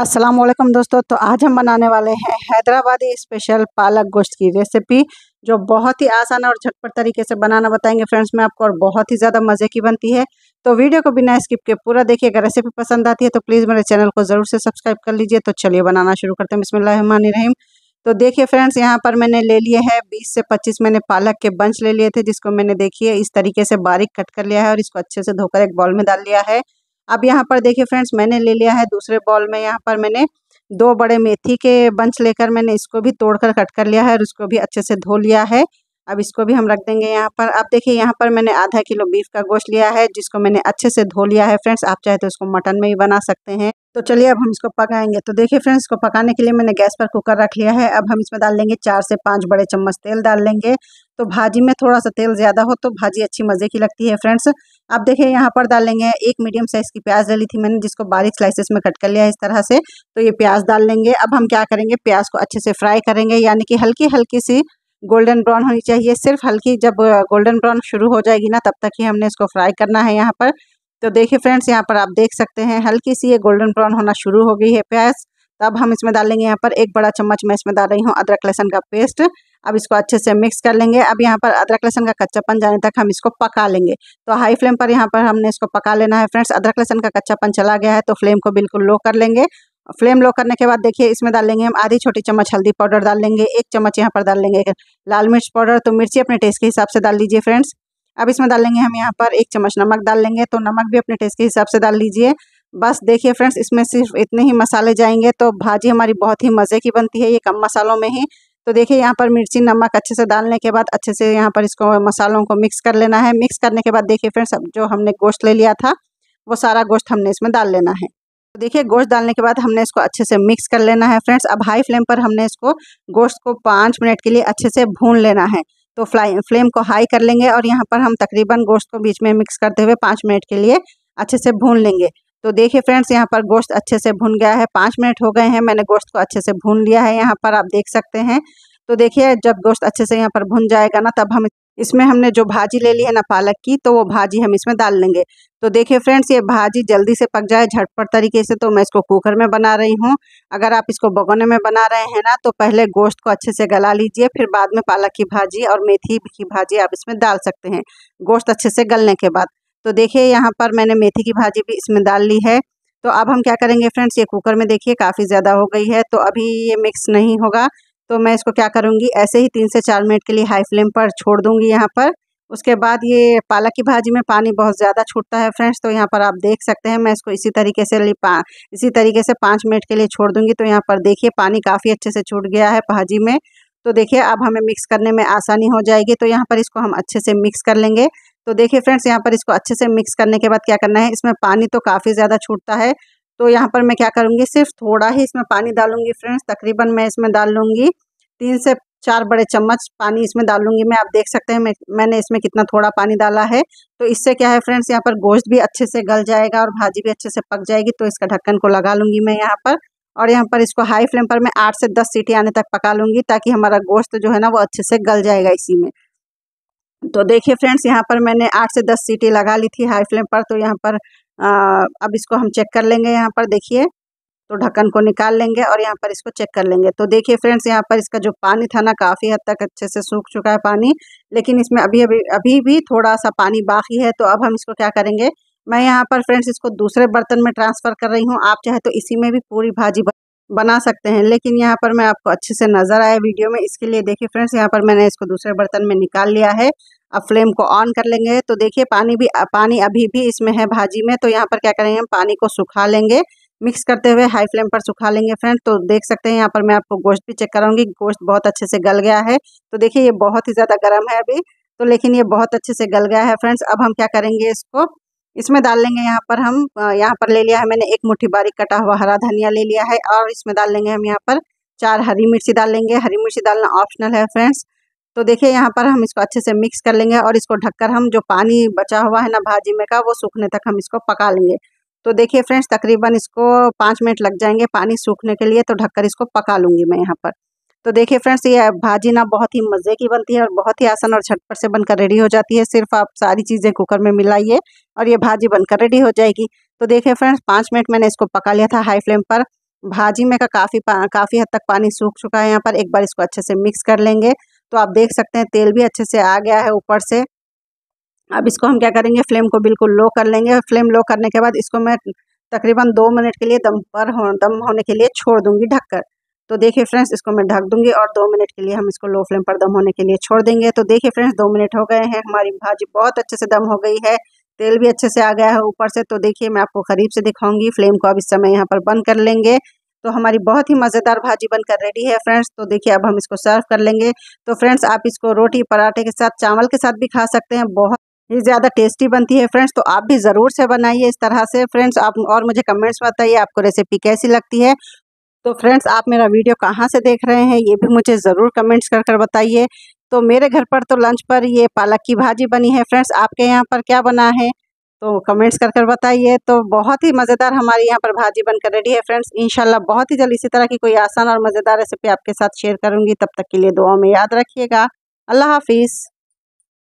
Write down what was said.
अस्सलाम वालेकुम दोस्तों तो आज हम बनाने वाले हैं हैदराबादी स्पेशल पालक गोश्त की रेसिपी जो बहुत ही आसान और झटपट तरीके से बनाना बताएंगे फ्रेंड्स मैं आपको और बहुत ही ज़्यादा मज़े की बनती है तो वीडियो को बिना स्किप के पूरा देखिए अगर रेसिपी पसंद आती है तो प्लीज़ मेरे चैनल को ज़रूर से सब्सक्राइब कर लीजिए तो चलिए बनाना शुरू करते हैं बिसमान रहीम तो देखिए फ्रेंड्स यहाँ पर मैंने ले लिए है बीस से पच्चीस मैंने पालक के बंच ले लिए थे जिसको मैंने देखिए इस तरीके से बारीक कट कर लिया है और इसको अच्छे से धोकर एक बॉल में डाल लिया है अब यहाँ पर देखिए फ्रेंड्स मैंने ले लिया है दूसरे बॉल में यहाँ पर मैंने दो बड़े मेथी के बंच लेकर मैंने इसको भी तोड़कर कट कर लिया है और इसको भी अच्छे से धो लिया है अब इसको भी हम रख देंगे यहाँ पर अब देखिए यहाँ पर मैंने आधा किलो बीफ का गोश्त लिया है जिसको मैंने अच्छे से धो लिया है फ्रेंड्स आप चाहे तो इसको मटन में भी बना सकते हैं तो चलिए अब हम इसको पकाएंगे तो देखिए फ्रेंड्स इसको पकाने के लिए मैंने गैस पर कुकर रख लिया है अब हम इसमें डाल देंगे चार से पाँच बड़े चम्मच तेल डाल लेंगे तो भाजी में थोड़ा सा तेल ज़्यादा हो तो भाजी अच्छी मज़े की लगती है फ्रेंड्स अब देखिए यहाँ पर डालेंगे एक मीडियम साइज़ की प्याज डाली थी मैंने जिसको बारीक स्लाइसेस में कट कर लिया है इस तरह से तो ये प्याज डाल लेंगे अब हम क्या करेंगे प्याज को अच्छे से फ्राई करेंगे यानी कि हल्की हल्की सी गोल्डन ब्राउन होनी चाहिए सिर्फ हल्की जब गोल्डन ब्राउन शुरू हो जाएगी ना तब तक ही हमने इसको फ्राई करना है यहाँ पर तो देखिए फ्रेंड्स यहाँ पर आप देख सकते हैं हल्की सी ये गोल्डन ब्राउन होना शुरू हो गई है प्याज तब हम इसमें डाल लेंगे यहाँ पर एक बड़ा चम्मच मैं इसमें डाल रही हूँ अदरक लहसन का पेस्ट अब इसको अच्छे से मिक्स कर लेंगे अब यहाँ पर अदरक लहसन का कच्चापन जाने तक हम इसको पका लेंगे तो हाई फ्लेम पर यहाँ पर हमने इसको पका लेना है फ्रेंड्स अदरक लहसन का कच्चापन चला गया है तो फ्लेम को बिल्कुल लो कर लेंगे फ्लेम लो करने के बाद देखिए इसमें डाल लेंगे हम आधी छोटी चम्मच हल्दी पाउडर डाल लेंगे एक चम्मच यहाँ पर डाल लेंगे लाल मिर्च पाउडर तो मिर्ची अपने टेस्ट के हिसाब से डाल लीजिए फ्रेंड्स अब इसमें डालेंगे हम यहाँ पर एक चम्मच नमक डाल लेंगे तो नमक भी अपने टेस्ट के हिसाब से डाल लीजिए बस देखिए फ्रेंड्स इसमें सिर्फ इतने ही मसाले जाएंगे तो भाजी हमारी बहुत ही मज़े की बनती है ये कम मसालों में ही तो देखिए यहाँ पर मिर्ची नमक अच्छे से डालने के बाद अच्छे से यहाँ पर इसको मसालों को मिक्स कर लेना है मिक्स करने के बाद देखिए फ्रेंड्स अब जो हमने गोश्त ले लिया था वो सारा गोश्त हमने इसमें डाल लेना है तो देखिए गोश्त डालने के बाद हमने इसको अच्छे से मिक्स कर लेना है फ्रेंड्स अब हाई फ्लेम पर हमने इसको गोश्त को पाँच मिनट के लिए अच्छे से भून लेना है तो फ्लाई फ्लेम को हाई कर लेंगे और यहाँ पर हम तकरीबन गोश्त को बीच में मिक्स करते हुए पाँच मिनट के लिए अच्छे से भून लेंगे तो देखिए फ्रेंड्स यहाँ पर गोश्त अच्छे से भुन गया है पाँच मिनट हो गए हैं मैंने गोश्त को अच्छे से भून लिया है यहाँ पर आप देख सकते हैं तो देखिए जब गोश्त अच्छे से यहाँ पर भुन जाएगा ना तब हम इसमें हमने जो भाजी ले ली है ना पालक की तो वो भाजी हम इसमें डाल लेंगे तो देखिए फ्रेंड्स ये भाजी जल्दी से पक जाए झटपट तरीके से तो मैं इसको कुकर में बना रही हूँ अगर आप इसको बगोने में बना रहे हैं ना तो पहले गोश्त को अच्छे से गला लीजिए फिर बाद में पालक की भाजी और मेथी की भाजी आप इसमें डाल सकते हैं गोश्त अच्छे से गलने के बाद तो देखिए यहाँ पर मैंने मेथी की भाजी भी इसमें डाल ली है तो अब हम क्या करेंगे फ्रेंड्स ये कुकर में देखिए काफ़ी ज़्यादा हो गई है तो अभी ये मिक्स नहीं होगा तो मैं इसको क्या करूँगी ऐसे ही तीन से चार मिनट के लिए हाई फ्लेम पर छोड़ दूँगी यहाँ पर उसके बाद ये पालक की भाजी में पानी बहुत ज़्यादा छूटता है फ्रेंड्स तो यहाँ पर आप देख सकते हैं मैं इसको इसी तरीके से ली पा इसी तरीके से पाँच मिनट के लिए छोड़ दूँगी तो यहाँ पर देखिए पानी काफ़ी अच्छे से छूट गया है भाजी में तो देखिए अब हमें मिक्स करने में आसानी हो जाएगी तो यहाँ पर इसको हम अच्छे से मिक्स कर लेंगे तो देखिए फ्रेंड्स यहाँ पर इसको अच्छे से मिक्स करने के बाद क्या करना है इसमें पानी तो काफ़ी ज़्यादा छूटता है तो यहाँ पर मैं क्या करूँगी सिर्फ थोड़ा ही इसमें पानी डालूंगी फ्रेंड्स तकरीबन मैं इसमें डाल लूँगी तीन से चार बड़े चम्मच पानी इसमें डालूंगी मैं आप देख सकते हैं मैं मैंने इसमें कितना थोड़ा पानी डाला है तो इससे क्या है फ्रेंड्स यहाँ पर गोश्त भी अच्छे से गल जाएगा और भाजी भी अच्छे से पक जाएगी तो इसका ढक्कन को लगा लूँगी मैं यहाँ पर और यहाँ पर इसको हाई फ्लेम पर मैं आठ से दस सीटी आने तक पका लूँगी ताकि हमारा गोश्त जो है ना वो अच्छे से गल जाएगा इसी में तो देखिए फ्रेंड्स यहाँ पर मैंने आठ से दस सीटी लगा ली थी हाई फ्लेम पर तो यहाँ पर आ, अब इसको हम चेक कर लेंगे यहाँ पर देखिए तो ढक्कन को निकाल लेंगे और यहाँ पर इसको चेक कर लेंगे तो देखिए फ्रेंड्स यहाँ पर इसका जो पानी था ना काफ़ी हद तक अच्छे से सूख चुका है पानी लेकिन इसमें अभी अभी अभी भी थोड़ा सा पानी बाकी है तो अब हम इसको क्या करेंगे मैं यहाँ पर फ्रेंड्स इसको दूसरे बर्तन में ट्रांसफ़र कर रही हूँ आप चाहे तो इसी में भी पूरी भाजी बना सकते हैं लेकिन यहाँ पर मैं आपको अच्छे से नज़र आया वीडियो में इसके लिए देखिए फ्रेंड्स यहाँ पर मैंने इसको दूसरे बर्तन में निकाल लिया है अब फ्लेम को ऑन कर लेंगे तो देखिए पानी भी पानी अभी भी इसमें है भाजी में तो यहाँ पर क्या करेंगे हम पानी को सुखा लेंगे मिक्स करते हुए हाई फ्लेम पर सुखा लेंगे फ्रेंड तो देख सकते हैं यहाँ पर मैं आपको गोश्त भी चेक कराऊंगी गोश्त बहुत अच्छे से गल गया है तो देखिए ये बहुत ही ज़्यादा गर्म है अभी तो लेकिन ये बहुत अच्छे से गल गया है फ्रेंड्स अब हम क्या करेंगे इसको इसमें डाल लेंगे यहाँ पर हम यहाँ पर ले लिया है मैंने एक मुट्ठी बारीक कटा हुआ हरा धनिया ले लिया है और इसमें डाल लेंगे हम यहाँ पर चार हरी मिर्ची डाल लेंगे हरी मिर्ची डालना ऑप्शनल है फ्रेंड्स तो देखिए यहाँ पर हम इसको अच्छे से मिक्स कर लेंगे और इसको ढककर हम जो पानी बचा हुआ है ना भाजी में का वो सूखने तक हम इसको पका लेंगे तो देखिए फ्रेंड्स तकरीबन इसको पाँच मिनट लग जाएंगे पानी सूखने के लिए तो ढककर इसको पका लूँगी मैं यहाँ पर तो देखिए फ्रेंड्स ये भाजी ना बहुत ही मज़े की बनती है और बहुत ही आसान और झटपट से बनकर रेडी हो जाती है सिर्फ आप सारी चीज़ें कुकर में मिलाइए और ये भाजी बनकर रेडी हो जाएगी तो देखिए फ्रेंड्स पांच मिनट मैंने इसको पका लिया था हाई फ्लेम पर भाजी में का काफ़ी काफ़ी हद तक पानी सूख चुका है यहाँ पर एक बार इसको अच्छे से मिक्स कर लेंगे तो आप देख सकते हैं तेल भी अच्छे से आ गया है ऊपर से अब इसको हम क्या करेंगे फ्लेम को बिल्कुल लो कर लेंगे फ्लेम लो करने के बाद इसको मैं तकरीबन दो मिनट के लिए दम पर हो दम होने के लिए छोड़ दूंगी ढककर तो देखिए फ्रेंड्स इसको मैं ढक दूंगी और दो मिनट के लिए हम इसको लो फ्लेम पर दम होने के लिए छोड़ देंगे तो देखिए फ्रेंड्स दो मिनट हो गए हैं हमारी भाजी बहुत अच्छे से दम हो गई है तेल भी अच्छे से आ गया है ऊपर से तो देखिए मैं आपको करीब से दिखाऊंगी फ्लेम को अब इस समय यहाँ पर बंद कर लेंगे तो हमारी बहुत ही मज़ेदार भाजी बनकर रेडी है फ्रेंड्स तो देखिए अब हम इसको सर्व कर लेंगे तो फ्रेंड्स आप इसको रोटी पराठे के साथ चावल के साथ भी खा सकते हैं बहुत ये ज़्यादा टेस्टी बनती है फ्रेंड्स तो आप भी ज़रूर से बनाइए इस तरह से फ्रेंड्स आप और मुझे कमेंट्स बताइए आपको रेसिपी कैसी लगती है तो फ्रेंड्स आप मेरा वीडियो कहाँ से देख रहे हैं ये भी मुझे ज़रूर कमेंट्स कर कर बताइए तो मेरे घर पर तो लंच पर ये पालक की भाजी बनी है फ्रेंड्स आपके यहाँ पर क्या बना है तो कमेंट्स कर कर बताइए तो बहुत ही मज़ेदार हमारे यहाँ पर भाजी बनकर रेडी है फ्रेंड्स इंशाल्लाह बहुत ही जल्द इसी तरह की कोई आसान और मज़ेदार रेसिपी आपके साथ शेयर करूँगी तब तक के लिए दुआ में याद रखिएगा अल्लाह हाफिज़